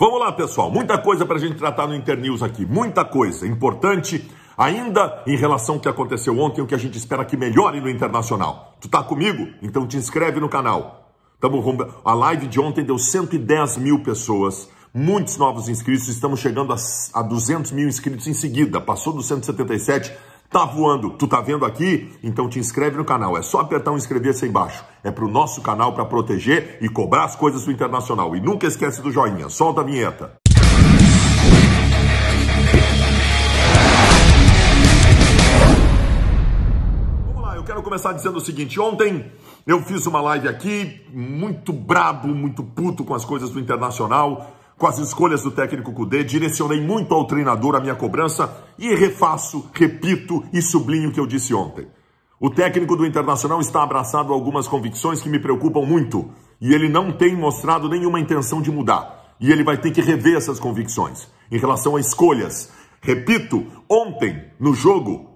Vamos lá, pessoal. Muita coisa para a gente tratar no Internews aqui. Muita coisa importante ainda em relação ao que aconteceu ontem, o que a gente espera que melhore no internacional. Tu tá comigo? Então te inscreve no canal. Tamo rumo... A live de ontem deu 110 mil pessoas, muitos novos inscritos. Estamos chegando a 200 mil inscritos em seguida. Passou dos 177 Tá voando? Tu tá vendo aqui? Então te inscreve no canal. É só apertar um inscrever-se aí embaixo. É pro nosso canal para proteger e cobrar as coisas do internacional. E nunca esquece do joinha. Solta a vinheta. Vamos lá, eu quero começar dizendo o seguinte: ontem eu fiz uma live aqui muito brabo, muito puto com as coisas do internacional com as escolhas do técnico Cudê, direcionei muito ao treinador a minha cobrança e refaço, repito e sublinho o que eu disse ontem. O técnico do Internacional está abraçado a algumas convicções que me preocupam muito e ele não tem mostrado nenhuma intenção de mudar. E ele vai ter que rever essas convicções em relação a escolhas. Repito, ontem no jogo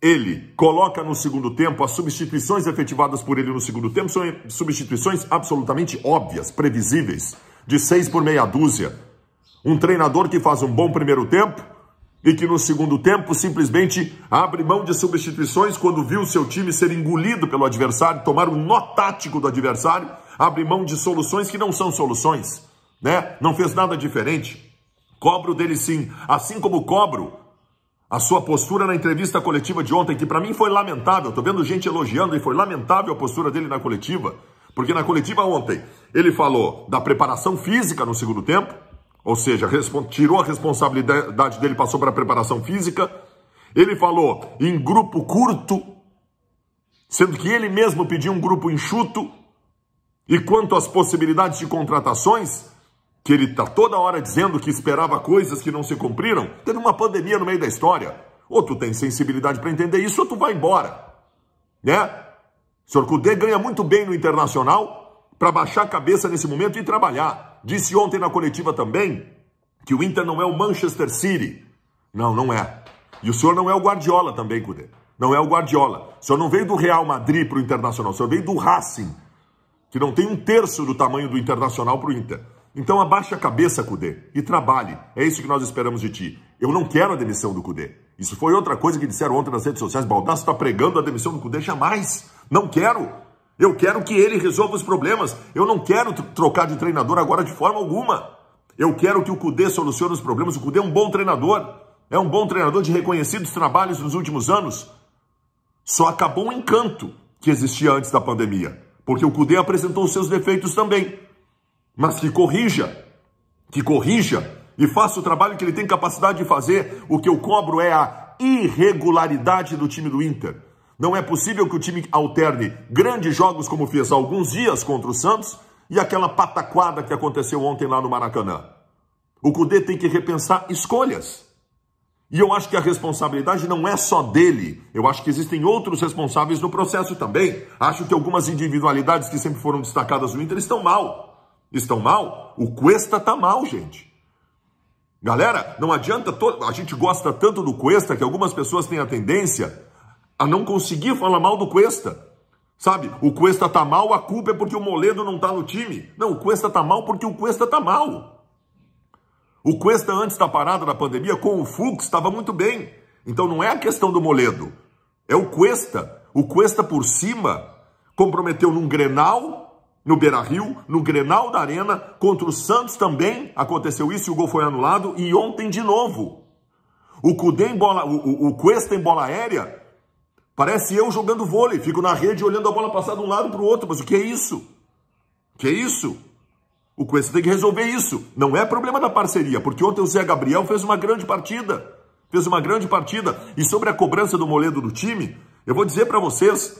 ele coloca no segundo tempo, as substituições efetivadas por ele no segundo tempo são substituições absolutamente óbvias, previsíveis de seis por meia dúzia. Um treinador que faz um bom primeiro tempo e que no segundo tempo simplesmente abre mão de substituições quando viu seu time ser engolido pelo adversário, tomar um nó tático do adversário, abre mão de soluções que não são soluções, né? Não fez nada diferente. Cobro dele sim, assim como cobro a sua postura na entrevista coletiva de ontem, que para mim foi lamentável. Tô vendo gente elogiando e foi lamentável a postura dele na coletiva, porque na coletiva ontem ele falou da preparação física no segundo tempo, ou seja, tirou a responsabilidade dele, passou para a preparação física. Ele falou em grupo curto, sendo que ele mesmo pediu um grupo enxuto. E quanto às possibilidades de contratações, que ele está toda hora dizendo que esperava coisas que não se cumpriram, teve uma pandemia no meio da história. Ou tu tem sensibilidade para entender isso, ou tu vai embora. Né? O senhor Cudê ganha muito bem no internacional, para baixar a cabeça nesse momento e trabalhar. Disse ontem na coletiva também que o Inter não é o Manchester City. Não, não é. E o senhor não é o Guardiola também, Cudê. Não é o Guardiola. O senhor não veio do Real Madrid para o Internacional, o senhor veio do Racing, que não tem um terço do tamanho do Internacional para o Inter. Então abaixe a cabeça, Cudê, e trabalhe. É isso que nós esperamos de ti. Eu não quero a demissão do Cudê. Isso foi outra coisa que disseram ontem nas redes sociais. Baldasso está pregando a demissão do Cudê. Jamais. Não quero. Eu quero que ele resolva os problemas. Eu não quero trocar de treinador agora de forma alguma. Eu quero que o Cudê solucione os problemas. O Cudê é um bom treinador. É um bom treinador de reconhecidos trabalhos nos últimos anos. Só acabou o um encanto que existia antes da pandemia. Porque o Cudê apresentou os seus defeitos também. Mas que corrija. Que corrija e faça o trabalho que ele tem capacidade de fazer. O que eu cobro é a irregularidade do time do Inter. Não é possível que o time alterne grandes jogos como fez há alguns dias contra o Santos e aquela pataquada que aconteceu ontem lá no Maracanã. O Cudê tem que repensar escolhas. E eu acho que a responsabilidade não é só dele. Eu acho que existem outros responsáveis no processo também. Acho que algumas individualidades que sempre foram destacadas no Inter estão mal. Estão mal? O Cuesta está mal, gente. Galera, não adianta. To... A gente gosta tanto do Cuesta que algumas pessoas têm a tendência a não conseguir falar mal do Cuesta. Sabe, o Cuesta tá mal, a culpa é porque o Moledo não tá no time. Não, o Cuesta tá mal porque o Cuesta tá mal. O Cuesta, antes da parada da pandemia, com o Fux, estava muito bem. Então não é a questão do Moledo, é o Cuesta. O Cuesta por cima comprometeu num Grenal, no Beira-Rio, no Grenal da Arena, contra o Santos também aconteceu isso e o gol foi anulado, e ontem de novo. O Cudê em bola, o, o, o Cuesta em bola aérea Parece eu jogando vôlei, fico na rede olhando a bola passar de um lado para o outro, mas o que é isso? O que é isso? O Cuesta tem que resolver isso. Não é problema da parceria, porque ontem o Zé Gabriel fez uma grande partida. Fez uma grande partida. E sobre a cobrança do Moledo do time, eu vou dizer para vocês,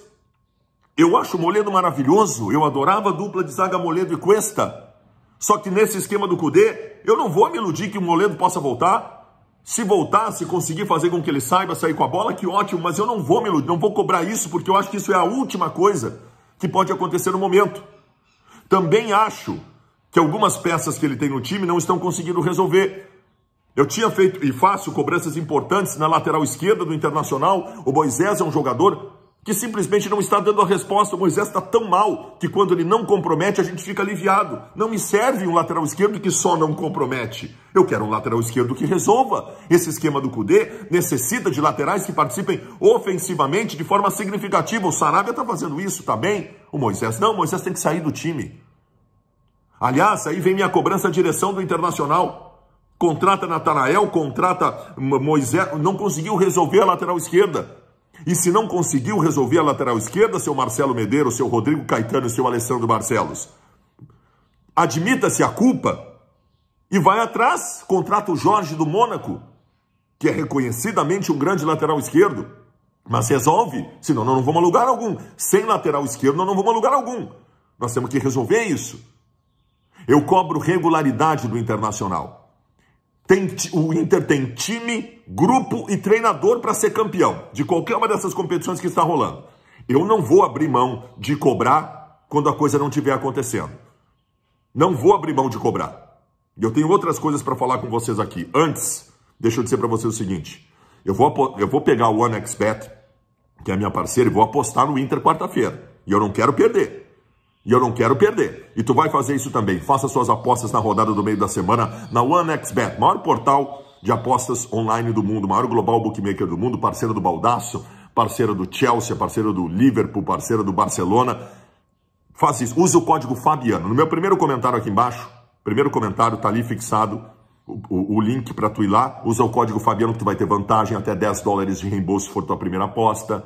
eu acho o Moledo maravilhoso, eu adorava a dupla de zaga Moledo e Cuesta. Só que nesse esquema do Cudê, eu não vou me iludir que o Moledo possa voltar, se voltar, se conseguir fazer com que ele saiba sair com a bola, que ótimo, mas eu não vou me iludir, não vou cobrar isso, porque eu acho que isso é a última coisa que pode acontecer no momento. Também acho que algumas peças que ele tem no time não estão conseguindo resolver. Eu tinha feito e faço cobranças importantes na lateral esquerda do Internacional. O Moisés é um jogador que simplesmente não está dando a resposta. O Moisés está tão mal que quando ele não compromete, a gente fica aliviado. Não me serve um lateral esquerdo que só não compromete. Eu quero um lateral esquerdo que resolva. Esse esquema do Cude. necessita de laterais que participem ofensivamente de forma significativa. O Sarabia está fazendo isso, tá bem? O Moisés não, o Moisés tem que sair do time. Aliás, aí vem minha cobrança à direção do Internacional. Contrata Natanael, contrata Moisés, não conseguiu resolver a lateral esquerda. E se não conseguiu resolver a lateral esquerda, seu Marcelo Medeiros, seu Rodrigo Caetano e seu Alessandro Barcelos, admita-se a culpa e vai atrás, contrata o Jorge do Mônaco, que é reconhecidamente um grande lateral esquerdo, mas resolve, senão nós não vamos a lugar algum. Sem lateral esquerdo nós não vamos a lugar algum. Nós temos que resolver isso. Eu cobro regularidade do Internacional tem, o Inter tem time, grupo e treinador para ser campeão de qualquer uma dessas competições que está rolando. Eu não vou abrir mão de cobrar quando a coisa não estiver acontecendo. Não vou abrir mão de cobrar. Eu tenho outras coisas para falar com vocês aqui. Antes, deixa eu dizer para vocês o seguinte: eu vou, eu vou pegar o OneXBet, que é minha parceira, e vou apostar no Inter quarta-feira. E eu não quero perder. E eu não quero perder. E tu vai fazer isso também. Faça suas apostas na rodada do meio da semana na OneXBet, maior portal de apostas online do mundo, maior global bookmaker do mundo, parceira do Baldaço, parceira do Chelsea, parceira do Liverpool, parceira do Barcelona. Faça isso. Usa o código Fabiano. No meu primeiro comentário aqui embaixo, primeiro comentário tá ali fixado o, o, o link para tu ir lá. Usa o código Fabiano que tu vai ter vantagem até 10 dólares de reembolso se for tua primeira aposta,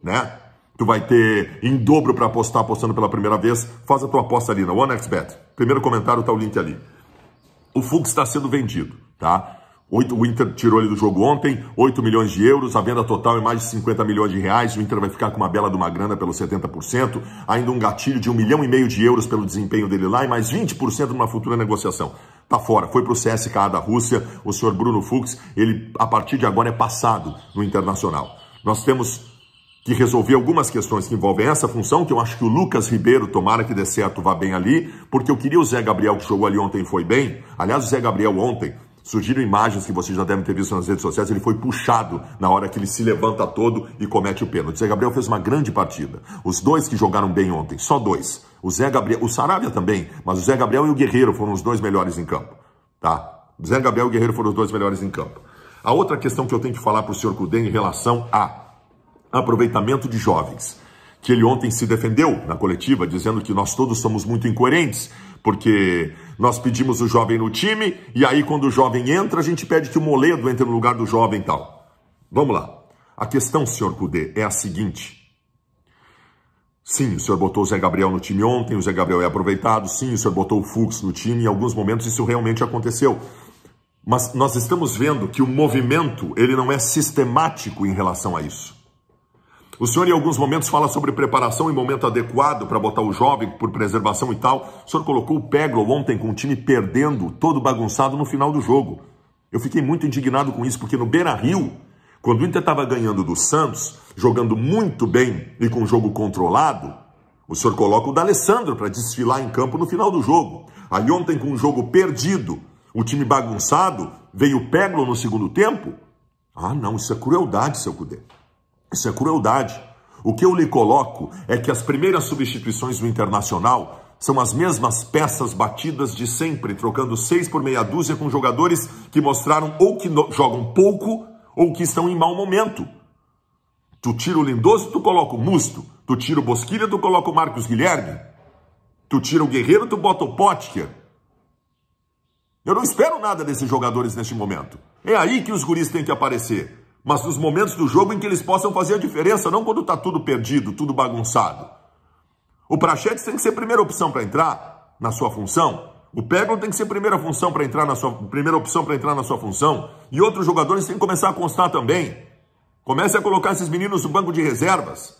né? Tu vai ter em dobro para apostar apostando pela primeira vez. Faz a tua aposta ali na OneXBet. Primeiro comentário tá o link ali. O Fux está sendo vendido, tá? O Inter tirou ele do jogo ontem, 8 milhões de euros, a venda total é mais de 50 milhões de reais, o Inter vai ficar com uma bela de uma grana pelo 70%, ainda um gatilho de 1 milhão e meio de euros pelo desempenho dele lá e mais 20% numa futura negociação. Tá fora, foi para o CSKA da Rússia, o senhor Bruno Fux, ele a partir de agora é passado no Internacional. Nós temos que resolver algumas questões que envolvem essa função, que eu acho que o Lucas Ribeiro, tomara que dê certo, vá bem ali, porque eu queria o Zé Gabriel, que jogou ali ontem foi bem. Aliás, o Zé Gabriel ontem, surgiram imagens que vocês já devem ter visto nas redes sociais, ele foi puxado na hora que ele se levanta todo e comete o pênalti. O Zé Gabriel fez uma grande partida. Os dois que jogaram bem ontem, só dois. O Zé Gabriel, o Sarabia também, mas o Zé Gabriel e o Guerreiro foram os dois melhores em campo, tá? O Zé Gabriel e o Guerreiro foram os dois melhores em campo. A outra questão que eu tenho que falar para o senhor Cudê em relação a aproveitamento de jovens, que ele ontem se defendeu na coletiva, dizendo que nós todos somos muito incoerentes, porque nós pedimos o jovem no time e aí quando o jovem entra, a gente pede que o Moledo entre no lugar do jovem e tal. Vamos lá. A questão, senhor Cudê, é a seguinte. Sim, o senhor botou o Zé Gabriel no time ontem, o Zé Gabriel é aproveitado. Sim, o senhor botou o Fux no time, em alguns momentos isso realmente aconteceu. Mas nós estamos vendo que o movimento ele não é sistemático em relação a isso. O senhor, em alguns momentos, fala sobre preparação e momento adequado para botar o jovem por preservação e tal. O senhor colocou o Peglo ontem com o time perdendo, todo bagunçado no final do jogo. Eu fiquei muito indignado com isso, porque no Beira Rio, quando o Inter estava ganhando do Santos, jogando muito bem e com o jogo controlado, o senhor coloca o D'Alessandro para desfilar em campo no final do jogo. Aí ontem, com um jogo perdido, o time bagunçado, veio o Peglo no segundo tempo. Ah, não, isso é crueldade, seu Cudê. Isso é crueldade. O que eu lhe coloco é que as primeiras substituições do Internacional são as mesmas peças batidas de sempre, trocando seis por meia dúzia com jogadores que mostraram ou que jogam pouco ou que estão em mau momento. Tu tira o Lindoso, tu coloca o Musto. Tu tira o Bosquilha, tu coloca o Marcos Guilherme. Tu tira o Guerreiro, tu bota o Potker. Eu não espero nada desses jogadores neste momento. É aí que os guris têm que aparecer mas nos momentos do jogo em que eles possam fazer a diferença, não quando está tudo perdido, tudo bagunçado. O Prachetes tem que ser primeira opção para entrar na sua função. O Peglo tem que ser primeira função para entrar na sua primeira opção para entrar na sua função. E outros jogadores têm que começar a constar também. Comece a colocar esses meninos no banco de reservas.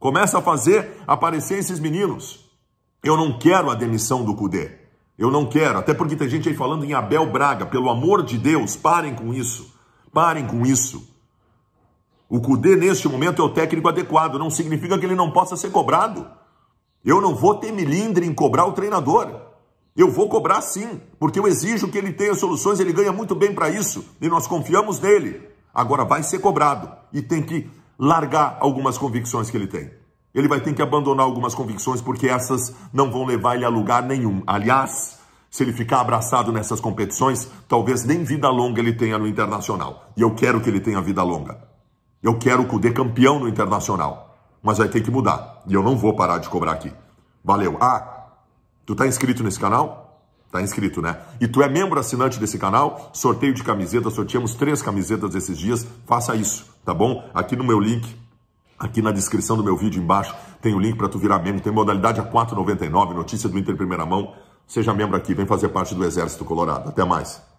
Comece a fazer aparecer esses meninos. Eu não quero a demissão do Cudê. Eu não quero, até porque tem gente aí falando em Abel Braga. Pelo amor de Deus, parem com isso. Parem com isso. O Cudê, neste momento, é o técnico adequado. Não significa que ele não possa ser cobrado. Eu não vou ter melindre em cobrar o treinador. Eu vou cobrar sim, porque eu exijo que ele tenha soluções, ele ganha muito bem para isso e nós confiamos nele. Agora vai ser cobrado e tem que largar algumas convicções que ele tem. Ele vai ter que abandonar algumas convicções porque essas não vão levar ele a lugar nenhum. Aliás, se ele ficar abraçado nessas competições, talvez nem vida longa ele tenha no internacional. E eu quero que ele tenha vida longa. Eu quero o Cudê campeão no Internacional, mas vai ter que mudar. E eu não vou parar de cobrar aqui. Valeu. Ah, tu tá inscrito nesse canal? Tá inscrito, né? E tu é membro assinante desse canal? Sorteio de camisetas. sorteamos três camisetas esses dias. Faça isso, tá bom? Aqui no meu link, aqui na descrição do meu vídeo embaixo, tem o link para tu virar membro. Tem modalidade a R$4,99. notícia do Inter primeira mão. Seja membro aqui, vem fazer parte do Exército Colorado. Até mais.